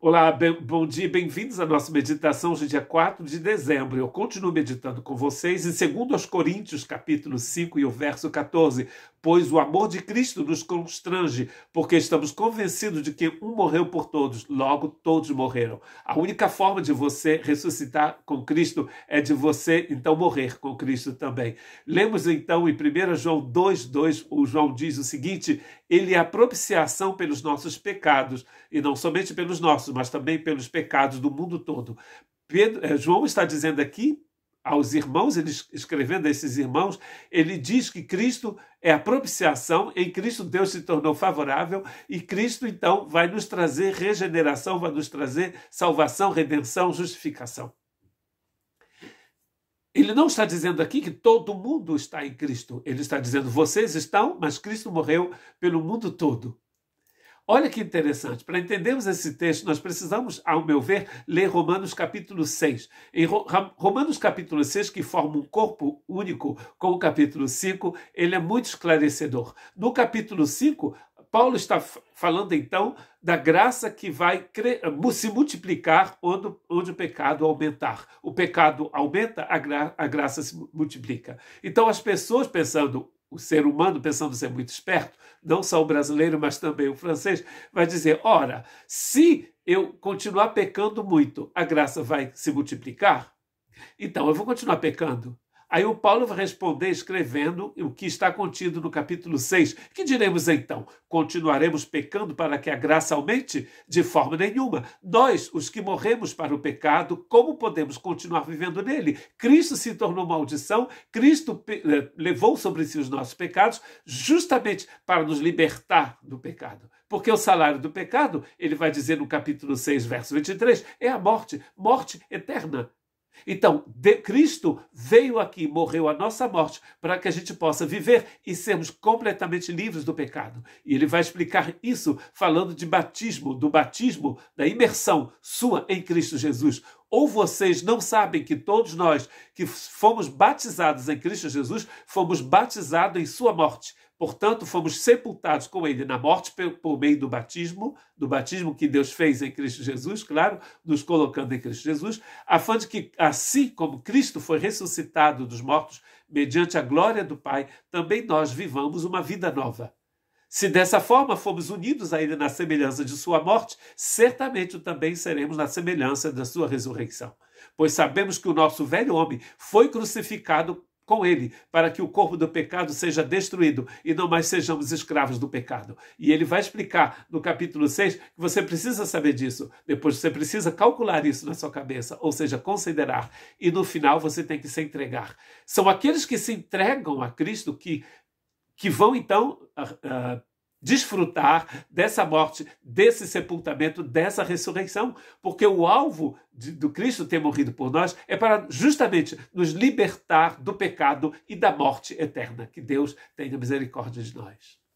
Olá, bem, bom dia, bem-vindos à nossa meditação hoje, é dia 4 de dezembro. Eu continuo meditando com vocês em 2 Coríntios, capítulo 5 e o verso 14. Pois o amor de Cristo nos constrange, porque estamos convencidos de que um morreu por todos, logo todos morreram. A única forma de você ressuscitar com Cristo é de você, então, morrer com Cristo também. Lemos então em 1 João 2, 2, o João diz o seguinte: Ele é a propiciação pelos nossos pecados, e não somente pelos nossos nossos, mas também pelos pecados do mundo todo. Pedro, eh, João está dizendo aqui aos irmãos, ele escrevendo a esses irmãos, ele diz que Cristo é a propiciação, em Cristo Deus se tornou favorável e Cristo então vai nos trazer regeneração, vai nos trazer salvação, redenção, justificação. Ele não está dizendo aqui que todo mundo está em Cristo. Ele está dizendo vocês estão, mas Cristo morreu pelo mundo todo. Olha que interessante, para entendermos esse texto, nós precisamos, ao meu ver, ler Romanos capítulo 6. Em Romanos capítulo 6, que forma um corpo único com o capítulo 5, ele é muito esclarecedor. No capítulo 5, Paulo está falando então da graça que vai se multiplicar onde, onde, o pecado aumentar. O pecado aumenta, a, gra a graça se multiplica. Então as pessoas pensando, o ser humano, pensando ser muito esperto, não só o brasileiro, mas também o francês, vai dizer: ora, se eu continuar pecando muito, a graça vai se multiplicar? Então eu vou continuar pecando. Aí o Paulo vai responder escrevendo o que está contido no capítulo 6. Que diremos então? Continuaremos pecando para que a graça aumente? De forma nenhuma. Nós, os que morremos para o pecado, como podemos continuar vivendo nele? Cristo se tornou maldição, Cristo eh, levou sobre si os nossos pecados, justamente para nos libertar do pecado. Porque o salário do pecado, ele vai dizer no capítulo 6, verso 23, é a morte, morte eterna. Então, de, Cristo veio aqui, morreu a nossa morte, para que a gente possa viver e sermos completamente livres do pecado. E ele vai explicar isso falando de batismo, do batismo, da imersão sua em Cristo Jesus. Ou vocês não sabem que todos nós que fomos batizados em Cristo Jesus, fomos batizados em sua morte. Portanto, fomos sepultados com ele na morte por meio do batismo, do batismo que Deus fez em Cristo Jesus, claro, nos colocando em Cristo Jesus, a fim de que, assim como Cristo foi ressuscitado dos mortos mediante a glória do Pai, também nós vivamos uma vida nova. Se dessa forma formos unidos a Ele na semelhança de Sua morte, certamente também seremos na semelhança da Sua ressurreição. Pois sabemos que o nosso velho homem foi crucificado com Ele, para que o corpo do pecado seja destruído e não mais sejamos escravos do pecado. E ele vai explicar no capítulo 6 que você precisa saber disso, depois você precisa calcular isso na sua cabeça, ou seja, considerar, e no final você tem que se entregar. São aqueles que se entregam a Cristo que que vão então uh, desfrutar dessa morte, desse sepultamento, dessa ressurreição, porque o alvo de, do Cristo ter morrido por nós é para justamente nos libertar do pecado e da morte eterna. Que Deus tenha misericórdia de nós.